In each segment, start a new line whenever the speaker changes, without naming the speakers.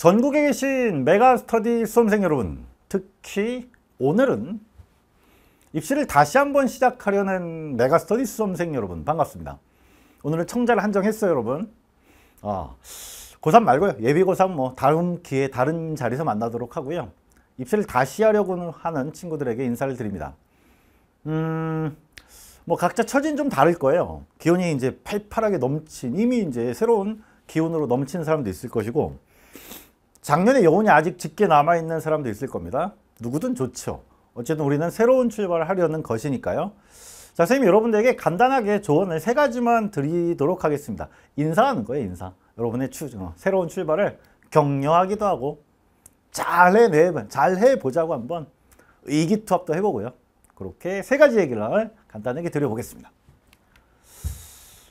전국에 계신 메가스터디 수험생 여러분 특히 오늘은 입시를 다시 한번 시작하려는 메가스터디 수험생 여러분 반갑습니다 오늘은 청자를 한정했어요 여러분 어, 아, 고3 말고요 예비고3 뭐 다음 기회 다른 자리에서 만나도록 하고요 입시를 다시 하려고 하는 친구들에게 인사를 드립니다 음... 뭐 각자 처진 좀 다를 거예요. 기온이 이제 팔팔하게 넘친 이미 이제 새로운 기온으로 넘치 사람도 있을 것이고 작년에 여운이 아직 짙게 남아있는 사람도 있을 겁니다. 누구든 좋죠. 어쨌든 우리는 새로운 출발을 하려는 것이니까요. 자, 선생님 여러분들에게 간단하게 조언을 세 가지만 드리도록 하겠습니다. 인사하는 거예요, 인사. 여러분의 추, 어, 새로운 출발을 격려하기도 하고 잘해내, 잘해보자고 한번 의기투합도 해보고요. 그렇게 세 가지 얘기를 간단하게 드려보겠습니다.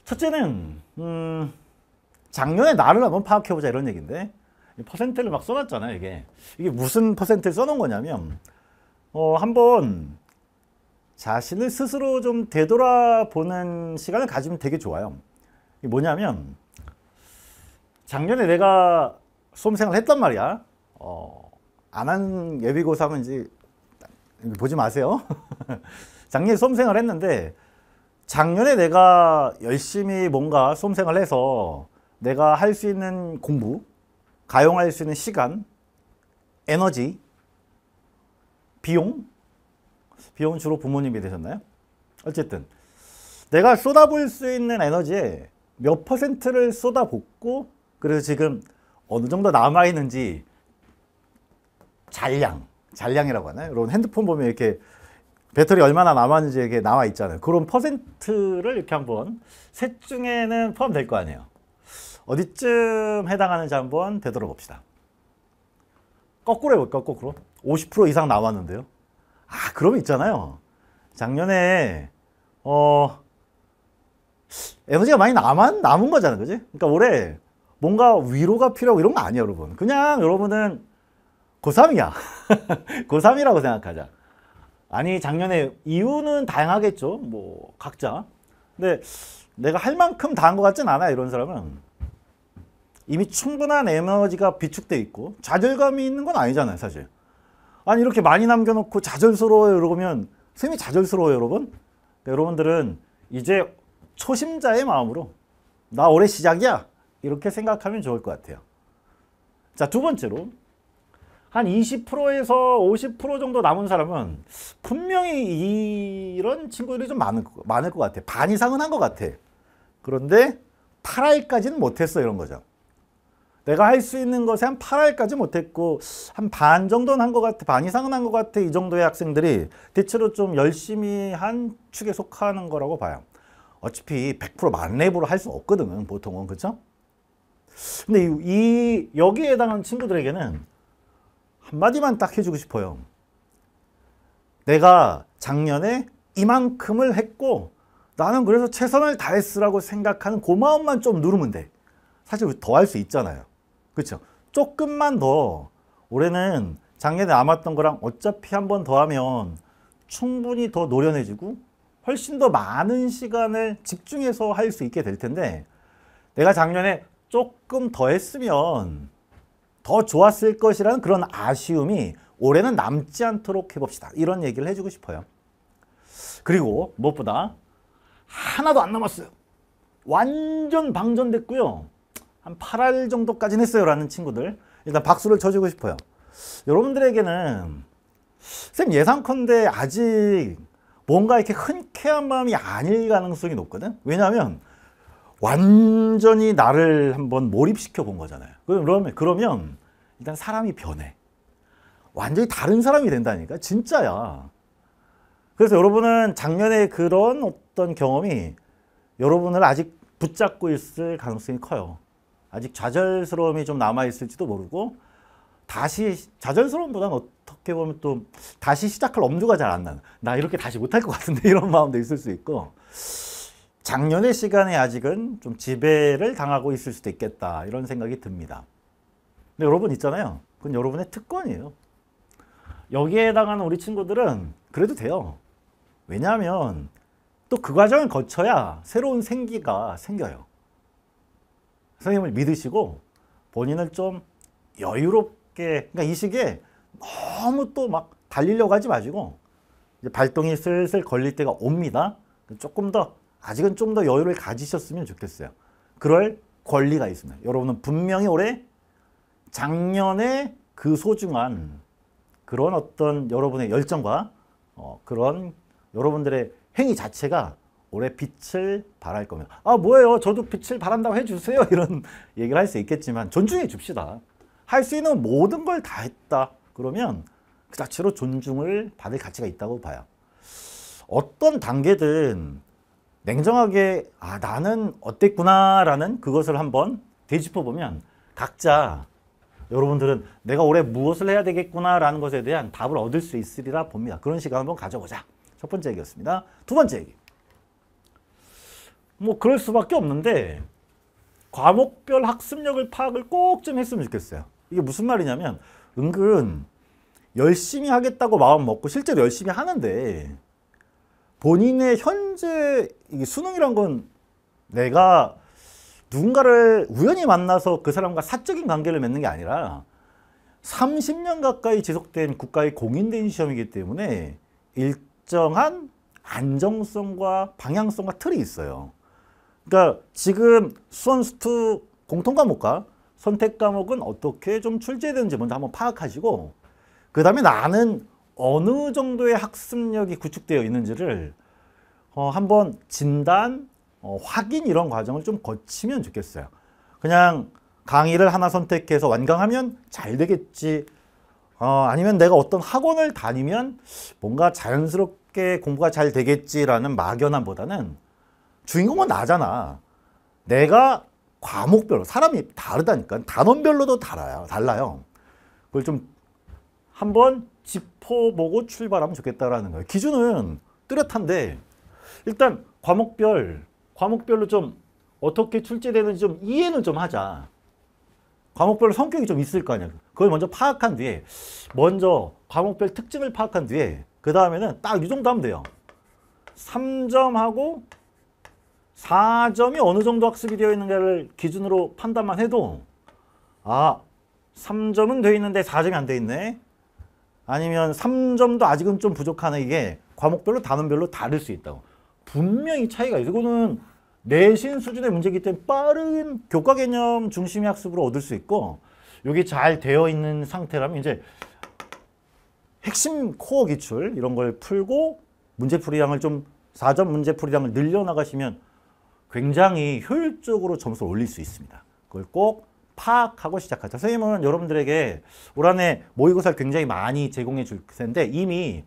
첫째는 음, 작년에 나를 한번 파악해보자 이런 얘기인데 퍼센트를 막 써놨잖아요, 이게. 이게 무슨 퍼센트를 써놓은 거냐면, 어, 한번 자신을 스스로 좀 되돌아보는 시간을 가지면 되게 좋아요. 뭐냐면, 작년에 내가 수험생활 했단 말이야. 어, 안 한 예비고사면 이제 보지 마세요. 작년에 수험생활 했는데, 작년에 내가 열심히 뭔가 수험생활 해서 내가 할 수 있는 공부, 가용할 수 있는 시간, 에너지, 비용? 비용은 주로 부모님이 되셨나요? 어쨌든 내가 쏟아볼 수 있는 에너지에 몇 퍼센트를 쏟아붓고 그래서 지금 어느 정도 남아있는지 잔량, 잔량이라고 하나요? 여러분 핸드폰 보면 이렇게 배터리 얼마나 남았는지 이렇게 나와 있잖아요. 그런 퍼센트를 이렇게 한번 셋 중에는 포함될 거 아니에요. 어디쯤 해당하는지 한번 되돌아봅시다. 거꾸로 해볼까 거꾸로? 50% 이상 나왔는데요. 아, 그럼 있잖아요. 작년에 어 에너지가 많이 남은 남은 거잖아요, 그지? 그러니까 올해 뭔가 위로가 필요하고 이런 거 아니에요, 여러분. 그냥 여러분은 고3이야. 고3이라고 생각하자. 아니, 작년에 이유는 다양하겠죠. 뭐 각자. 근데 내가 할 만큼 다 한 것 같진 않아, 이런 사람은. 이미 충분한 에너지가 비축되어 있고 좌절감이 있는 건 아니잖아요 사실 아니 이렇게 많이 남겨놓고 좌절스러워요 이러면 선이 좌절스러워요 여러분 그러니까 여러분들은 이제 초심자의 마음으로 나 올해 시작이야 이렇게 생각하면 좋을 것 같아요 자 두 번째로 한 20%에서 50% 정도 남은 사람은 분명히 이런 친구들이 좀 많을, 많을 것 같아. 반 이상은 한 것 같아. 그런데 8할까지는 못했어 이런 거죠. 내가 할 수 있는 것에 한 8할까지 못했고 한 반 정도는 한 것 같아. 반 이상은 한 것 같아. 이 정도의 학생들이 대체로 좀 열심히 한 축에 속하는 거라고 봐요. 어차피 100% 만렙으로 할 수 없거든 보통은 그렇죠? 근데 이 여기에 해당하는 친구들에게는 한마디만 딱 해주고 싶어요. 내가 작년에 이만큼을 했고 나는 그래서 최선을 다했으라고 생각하는 고마움만 그 좀 누르면 돼. 사실 더 할 수 있잖아요. 그렇죠. 조금만 더 올해는 작년에 남았던 거랑 어차피 한 번 더 하면 충분히 더 노련해지고 훨씬 더 많은 시간을 집중해서 할 수 있게 될 텐데 내가 작년에 조금 더 했으면 더 좋았을 것이라는 그런 아쉬움이 올해는 남지 않도록 해봅시다. 이런 얘기를 해주고 싶어요. 그리고 무엇보다 하나도 안 남았어요. 완전 방전됐고요. 한 8할 정도까지는 했어요 라는 친구들 일단 박수를 쳐주고 싶어요 여러분들에게는 쌤 예상컨대 아직 뭔가 이렇게 흔쾌한 마음이 아닐 가능성이 높거든 왜냐하면 완전히 나를 한번 몰입시켜 본 거잖아요 그러면, 그러면 일단 사람이 변해 완전히 다른 사람이 된다니까 진짜야 그래서 여러분은 작년에 그런 어떤 경험이 여러분을 아직 붙잡고 있을 가능성이 커요 아직 좌절스러움이 좀 남아있을지도 모르고 다시 좌절스러움보다는 어떻게 보면 또 다시 시작할 엄두가 잘 안 나는 나 이렇게 다시 못 할 것 같은데 이런 마음도 있을 수 있고 작년의 시간에 아직은 좀 지배를 당하고 있을 수도 있겠다 이런 생각이 듭니다. 근데 여러분 있잖아요. 그건 여러분의 특권이에요. 여기에 해당하는 우리 친구들은 그래도 돼요. 왜냐하면 또 그 과정을 거쳐야 새로운 생기가 생겨요. 선생님을 믿으시고 본인을 좀 여유롭게 그러니까 이 시기에 너무 또 막 달리려고 하지 마시고 발동이 슬슬 걸릴 때가 옵니다. 조금 더 아직은 좀 더 여유를 가지셨으면 좋겠어요. 그럴 권리가 있습니다. 여러분은 분명히 올해 작년에 그 소중한 그런 어떤 여러분의 열정과 어, 그런 여러분들의 행위 자체가 올해 빛을 바랄 거면 아 뭐예요 저도 빛을 바란다고 해주세요 이런 얘기를 할 수 있겠지만 존중해 줍시다 할 수 있는 모든 걸 다 했다 그러면 그 자체로 존중을 받을 가치가 있다고 봐요 어떤 단계든 냉정하게 아 나는 어땠구나 라는 그것을 한번 되짚어 보면 각자 여러분들은 내가 올해 무엇을 해야 되겠구나 라는 것에 대한 답을 얻을 수 있으리라 봅니다 그런 시간 한번 가져보자 첫 번째 얘기였습니다 두 번째 얘기 뭐 그럴 수밖에 없는데 과목별 학습력을 파악을 꼭 좀 했으면 좋겠어요. 이게 무슨 말이냐면 은근 열심히 하겠다고 마음 먹고 실제로 열심히 하는데 본인의 현재 수능이란 건 내가 누군가를 우연히 만나서 그 사람과 사적인 관계를 맺는 게 아니라 30년 가까이 지속된 국가의 공인된 시험이기 때문에 일정한 안정성과 방향성과 틀이 있어요. 그러니까 지금 수원수투 공통 과목과 선택 과목은 어떻게 좀 출제되는지 먼저 한번 파악하시고 그 다음에 나는 어느 정도의 학습력이 구축되어 있는지를 어, 한번 진단, 어, 확인 이런 과정을 좀 거치면 좋겠어요. 그냥 강의를 하나 선택해서 완강하면 잘 되겠지 어, 아니면 내가 어떤 학원을 다니면 뭔가 자연스럽게 공부가 잘 되겠지라는 막연함보다는 주인공은 나잖아. 내가 과목별로 사람이 다르다니까 단원별로도 달아요. 달라요. 그걸 좀 한번 짚어보고 출발하면 좋겠다라는 거예요. 기준은 뚜렷한데 일단 과목별 과목별로 좀 어떻게 출제되는지 좀 이해는 좀 하자. 과목별 성격이 좀 있을 거 아니야. 그걸 먼저 파악한 뒤에 먼저 과목별 특징을 파악한 뒤에 그 다음에는 딱 이 정도 하면 돼요. 3점하고 4점이 어느 정도 학습이 되어 있는가를 기준으로 판단만 해도 아 3점은 되어 있는데 4점이 안 되어 있네 아니면 3점도 아직은 좀 부족하네 이게 과목별로 단원별로 다를 수 있다고 분명히 차이가 있어 이거는 내신 수준의 문제이기 때문에 빠른 교과 개념 중심의 학습으로 얻을 수 있고 여기 잘 되어 있는 상태라면 이제 핵심 코어 기출 이런 걸 풀고 문제풀이량을 좀 4점 문제풀이량을 늘려나가시면 굉장히 효율적으로 점수를 올릴 수 있습니다. 그걸 꼭 파악하고 시작하자. 선생님은 여러분들에게 올 한 해 모의고사를 굉장히 많이 제공해 줄 텐데 이미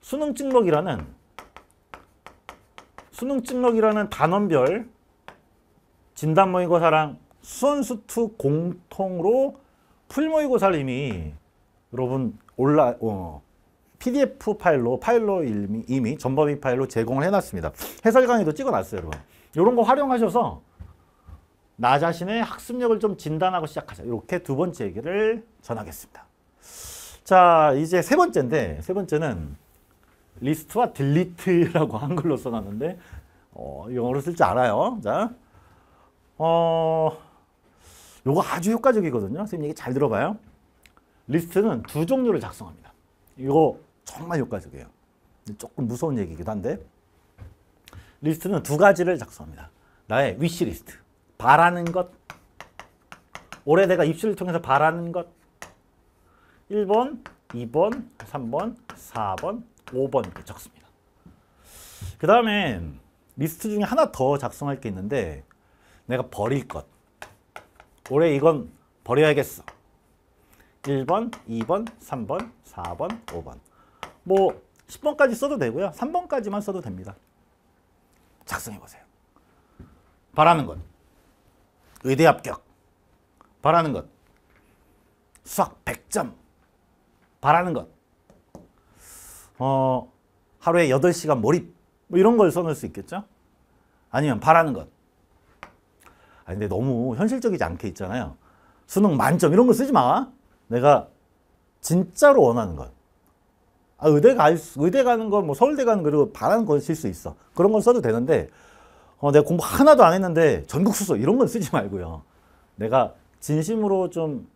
수능 찍먹이라는 수능 찍먹이라는 단원별 진단 모의고사랑 수원수투 공통으로 풀모의고사를 이미 여러분 올라 어, PDF 파일로 파일로 이미, 이미 전범위 파일로 제공을 해놨습니다. 해설 강의도 찍어놨어요, 여러분. 이런 거 활용하셔서 나 자신의 학습력을 좀 진단하고 시작하자. 이렇게 두 번째 얘기를 전하겠습니다. 자, 이제 세 번째인데 세 번째는 리스트와 딜리트라고 한글로 써놨는데 어, 영어로 쓸 줄 알아요. 자, 어, 요거 아주 효과적이거든요. 선생님 얘기 잘 들어봐요. 리스트는 두 종류를 작성합니다. 이거 정말 효과적이에요. 조금 무서운 얘기기도 한데 리스트는 두 가지를 작성합니다. 나의 위시리스트. 바라는 것. 올해 내가 입시를 통해서 바라는 것. 1번, 2번, 3번, 4번, 5번 이렇게 적습니다. 그 다음에 리스트 중에 하나 더 작성할 게 있는데 내가 버릴 것. 올해 이건 버려야겠어. 1번, 2번, 3번, 4번, 5번. 뭐 10번까지 써도 되고요. 3번까지만 써도 됩니다. 작성해 보세요. 바라는 것. 의대 합격. 바라는 것. 수학 100점. 바라는 것. 어, 하루에 8시간 몰입. 뭐 이런 걸 써놓을 수 있겠죠? 아니면 바라는 것. 아 근데 너무 현실적이지 않게 있잖아요. 수능 만점 이런 거 쓰지 마. 내가 진짜로 원하는 것. 아, 의대 가, 의대 가는 거, 뭐 서울대 가는 거를 바라는 건쓸수 있어. 그런 건 써도 되는데, 어, 내가 공부 하나도 안 했는데 전국 수소 이런 건 쓰지 말고요. 내가 진심으로 좀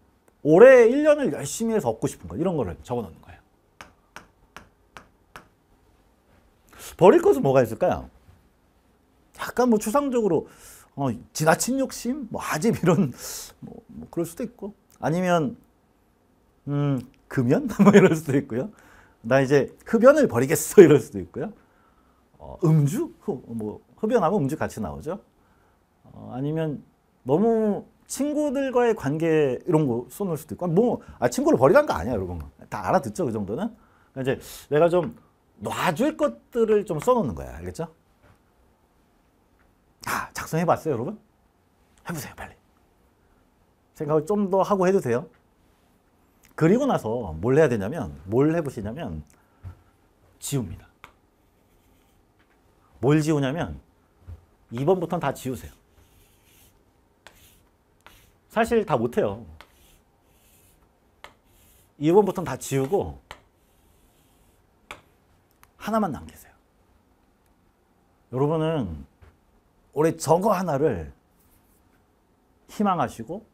올해 1년을 열심히 해서 얻고 싶은 거 이런 거를 적어 놓는 거예요. 버릴 것은 뭐가 있을까요? 약간 뭐 추상적으로 어, 지나친 욕심, 뭐 아집 이런 뭐, 뭐 그럴 수도 있고 아니면 음, 금연 뭐 이럴 수도 있고요. 나 이제 흡연을 버리겠어 이럴 수도 있고요. 어, 음주? 흡, 뭐 흡연하면 음주 같이 나오죠. 어, 아니면 너무 친구들과의 관계 이런 거 쏘는 수도 있고 뭐 아, 친구를 버리란 거 아니야 여러분 다 알아듣죠 그 정도는 그러니까 이제 내가 좀 놔줄 것들을 좀 써놓는 거야 알겠죠? 아 작성해봤어요 여러분? 해보세요 빨리 생각을 좀 더 하고 해도 돼요 그리고 나서 뭘 해야 되냐면 뭘 해보시냐면 지웁니다. 뭘 지우냐면 2번부터는 다 지우세요. 사실 다 못해요. 2번부터는 다 지우고 하나만 남기세요. 여러분은 올해 저거 하나를 희망하시고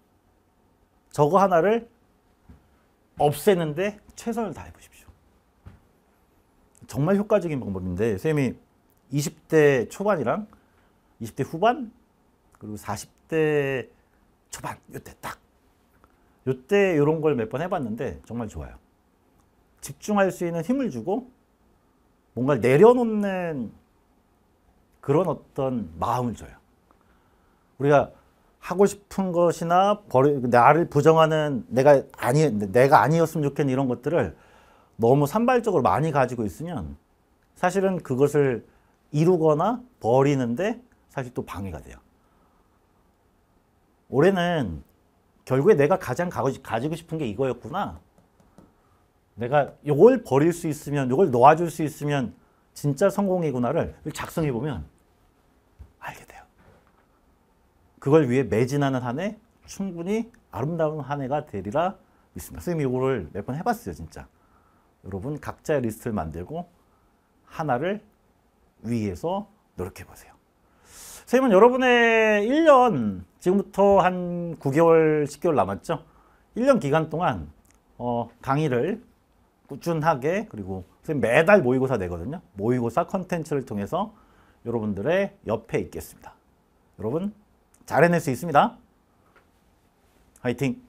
저거 하나를 없애는데 최선을 다해 보십시오. 정말 효과적인 방법인데 쌤이 20대 초반이랑 20대 후반 그리고 40대 초반 요 때 딱 요때 이런 걸 몇 번 해봤는데 정말 좋아요. 집중할 수 있는 힘을 주고 뭔가 내려놓는 그런 어떤 마음을 줘요. 우리가 하고 싶은 것이나 버리, 나를 부정하는 내가 아니 내가 아니었으면 좋겠는 이런 것들을 너무 산발적으로 많이 가지고 있으면 사실은 그것을 이루거나 버리는데 사실 또 방해가 돼요. 올해는 결국에 내가 가장 가지고 싶은 게 이거였구나. 내가 이걸 버릴 수 있으면, 이걸 놓아줄 수 있으면 진짜 성공이구나를 작성해보면 알게 돼. 그걸 위해 매진하는 한해 충분히 아름다운 한 해가 되리라 믿습니다. 선생님 이거를 몇번 해봤어요 진짜. 여러분 각자의 리스트를 만들고 하나를 위해서 노력해보세요. 선생님은 여러분의 1년 지금부터 한 9개월, 10개월 남았죠? 1년 기간 동안 어, 강의를 꾸준하게 그리고 선생님 매달 모의고사 내거든요. 모의고사 컨텐츠를 통해서 여러분들의 옆에 있겠습니다. 여러분 잘해낼 수 있습니다. 화이팅!